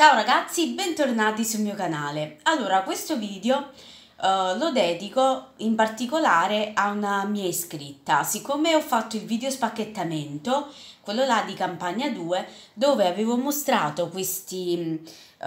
Ciao ragazzi, bentornati sul mio canale. Allora, questo video eh, lo dedico in particolare a una mia iscritta. Siccome ho fatto il video spacchettamento, quello là di Campagna 2, dove avevo mostrato questi mm,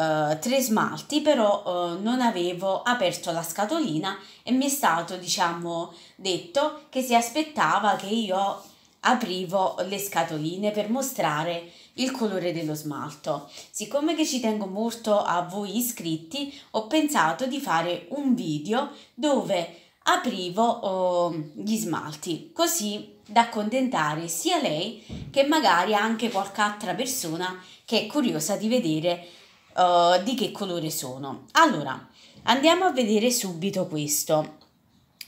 eh, tre smalti, però eh, non avevo aperto la scatolina e mi è stato, diciamo, detto che si aspettava che io aprivo le scatoline per mostrare il colore dello smalto. Siccome che ci tengo molto a voi iscritti, ho pensato di fare un video dove aprivo oh, gli smalti, così da accontentare sia lei che magari anche qualche altra persona che è curiosa di vedere oh, di che colore sono. Allora, andiamo a vedere subito questo.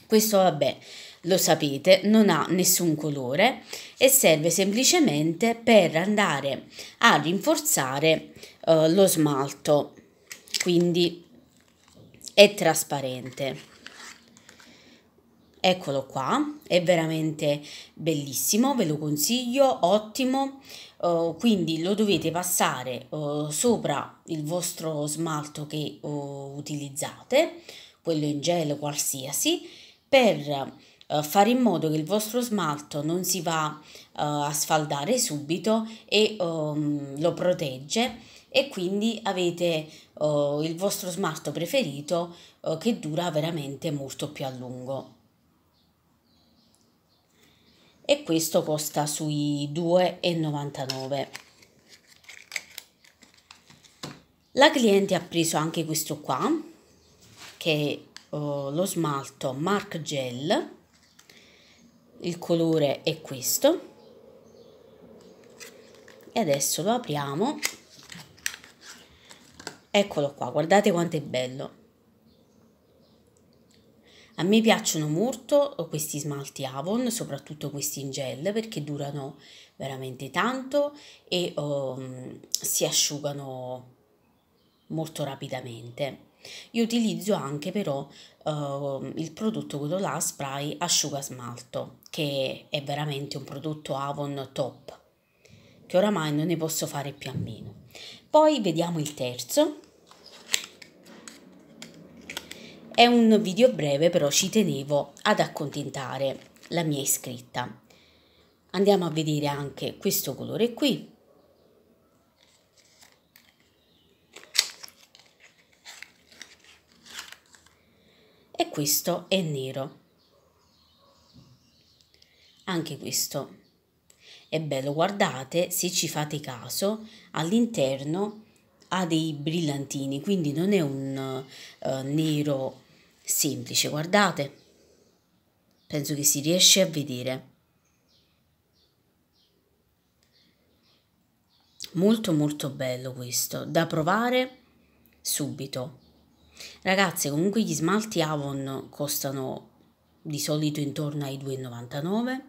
Questo vabbè, lo sapete, non ha nessun colore e serve semplicemente per andare a rinforzare eh, lo smalto, quindi è trasparente. Eccolo qua, è veramente bellissimo, ve lo consiglio, ottimo. Uh, quindi lo dovete passare uh, sopra il vostro smalto che uh, utilizzate, quello in gel qualsiasi, per eh, fare in modo che il vostro smalto non si va eh, a sfaldare subito e um, lo protegge e quindi avete uh, il vostro smalto preferito uh, che dura veramente molto più a lungo e questo costa sui 2,99 la cliente ha preso anche questo qua che eh, lo smalto Mark Gel, il colore è questo e adesso lo apriamo eccolo qua guardate quanto è bello a me piacciono molto questi smalti Avon, soprattutto questi in gel, perché durano veramente tanto e um, si asciugano molto rapidamente. Io utilizzo anche però uh, il prodotto quello là spray asciuga smalto che è veramente un prodotto Avon top che oramai non ne posso fare più a meno. Poi vediamo il terzo. È un video breve però ci tenevo ad accontentare la mia iscritta. Andiamo a vedere anche questo colore qui e questo è nero. Anche questo è bello, guardate se ci fate caso all'interno ha dei brillantini, quindi non è un uh, nero semplice, guardate. Penso che si riesce a vedere. Molto molto bello questo, da provare subito. Ragazze, comunque gli smalti Avon costano di solito intorno ai 2,99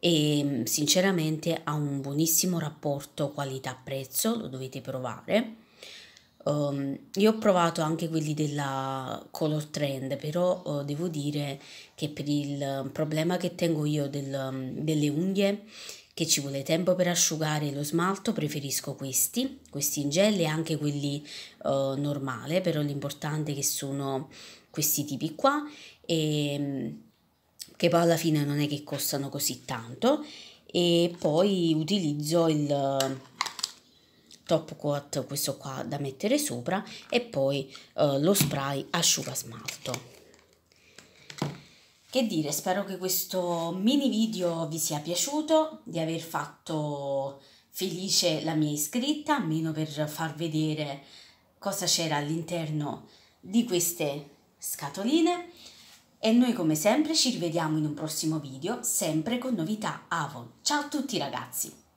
e mm, sinceramente ha un buonissimo rapporto qualità-prezzo, lo dovete provare. Um, io ho provato anche quelli della Color Trend, però uh, devo dire che per il problema che tengo io del, um, delle unghie che ci vuole tempo per asciugare lo smalto preferisco questi, questi in gel e anche quelli uh, normale, però l'importante è che sono questi tipi qua e ehm, che poi alla fine non è che costano così tanto e poi utilizzo il eh, top coat questo qua da mettere sopra e poi uh, lo spray asciugasmalto che dire, spero che questo mini video vi sia piaciuto, di aver fatto felice la mia iscritta, almeno per far vedere cosa c'era all'interno di queste scatoline. E noi come sempre ci rivediamo in un prossimo video, sempre con novità Avon. Ciao a tutti ragazzi!